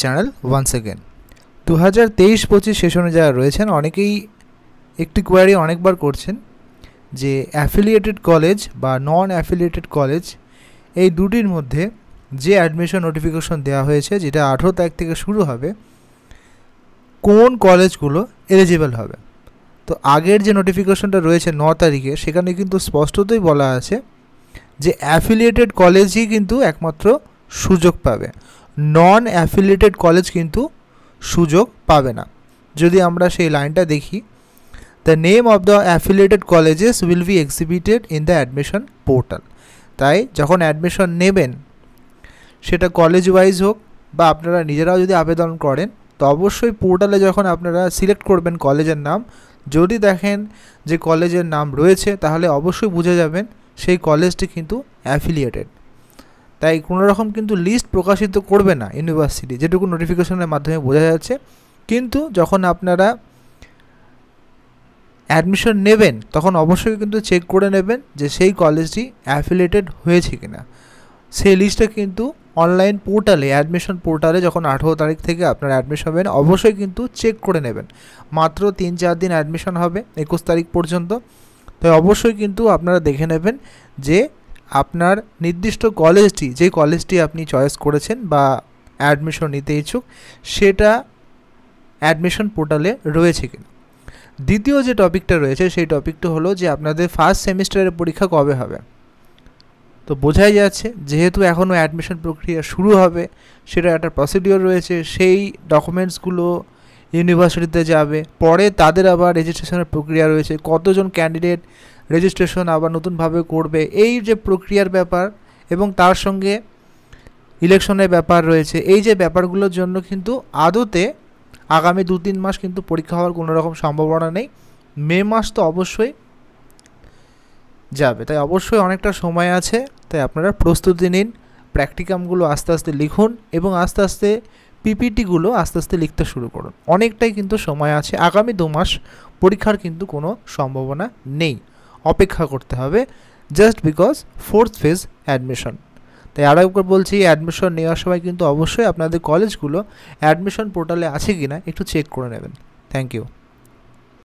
channel once again দু হাজার তেইশ পঁচিশ সেশনে যারা রয়েছেন অনেকেই একটি কোয়ারি অনেকবার করছেন যে অ্যাফিলিয়েটেড কলেজ বা নন অ্যাফিলিয়েটেড কলেজ এই দুটির মধ্যে যে অ্যাডমিশন নোটিফিকেশন দেওয়া হয়েছে যেটা আঠেরো তারিখ থেকে শুরু হবে কোন কলেজগুলো এলিজিবল হবে তো আগের যে নোটিফিকেশনটা রয়েছে ন তারিখে সেখানে কিন্তু স্পষ্টতই বলা আছে যে অ্যাফিলিয়েটেড কলেজই কিন্তু একমাত্র সুযোগ পাবে নন অ্যাফিলিয়েটেড কলেজ কিন্তু সুযোগ পাবে না যদি আমরা সেই লাইনটা দেখি the name of the affiliated colleges will be exhibited in the admission portal তাই যখন অ্যাডমিশন নেবেন সেটা কলেজ ওয়াইজ হোক বা আপনারা নিজেরাও যদি আবেদন করেন তো অবশ্যই পোর্টালে যখন আপনারা সিলেক্ট করবেন কলেজের নাম যদি দেখেন যে কলেজের নাম রয়েছে তাহলে অবশ্যই বুঝে যাবেন সেই কলেজটি কিন্তু অ্যাফিলিয়েটেড তাই কোনো রকম কিন্তু লিস্ট প্রকাশিত করবে না ইউনিভার্সিটি যেটুকু নোটিফিকেশনের মাধ্যমে বোঝা যাচ্ছে কিন্তু যখন আপনারা অ্যাডমিশন নেবেন তখন অবশ্যই কিন্তু চেক করে নেবেন যে সেই কলেজটি অ্যাফিলেটেড হয়েছে কি না সেই লিস্টটা কিন্তু অনলাইন পোর্টালে অ্যাডমিশন পোর্টালে যখন আঠেরো তারিখ থেকে আপনার অ্যাডমিশন হবেন অবশ্যই কিন্তু চেক করে নেবেন মাত্র তিন চার দিন অ্যাডমিশন হবে একুশ তারিখ পর্যন্ত তাই অবশ্যই কিন্তু আপনারা দেখে নেবেন যে আপনার নির্দিষ্ট কলেজটি যে কলেজটি আপনি চয়েস করেছেন বা অ্যাডমিশন নিতে ইচ্ছুক সেটা অ্যাডমিশন পোর্টালে রয়েছে কিনা দ্বিতীয় যে টপিকটা রয়েছে সেই টপিকটা হলো যে আপনাদের ফার্স্ট সেমিস্টারের পরীক্ষা কবে হবে তো বোঝাই যাচ্ছে যেহেতু এখনও অ্যাডমিশন প্রক্রিয়া শুরু হবে সেটা একটা প্রসিডিওর রয়েছে সেই ডকুমেন্টসগুলো ইউনিভার্সিটিতে যাবে পরে তাদের আবার রেজিস্ট্রেশনের প্রক্রিয়া রয়েছে কতজন ক্যান্ডিডেট রেজিস্ট্রেশন আবার নতুনভাবে করবে এই যে প্রক্রিয়ার ব্যাপার এবং তার সঙ্গে ইলেকশনের ব্যাপার রয়েছে এই যে ব্যাপারগুলোর জন্য কিন্তু আদতে আগামী দু তিন মাস কিন্তু পরীক্ষা হওয়ার কোনো রকম সম্ভাবনা নেই মে মাস তো অবশ্যই যাবে তাই অবশ্যই অনেকটা সময় আছে তাই আপনারা প্রস্তুতি নিন প্র্যাকটিকামগুলো আস্তে আস্তে লিখুন এবং আস্তে আস্তে পিপিটিগুলো আস্তে আস্তে লিখতে শুরু করুন অনেকটাই কিন্তু সময় আছে আগামী দু মাস পরীক্ষার কিন্তু কোনো সম্ভাবনা নেই অপেক্ষা করতে হবে just because fourth phase admission তাই আরও একবার বলছি অ্যাডমিশন নেওয়ার সময় কিন্তু অবশ্যই আপনাদের কলেজগুলো অ্যাডমিশন পোর্টালে আছে কি না একটু চেক করে নেবেন থ্যাংক ইউ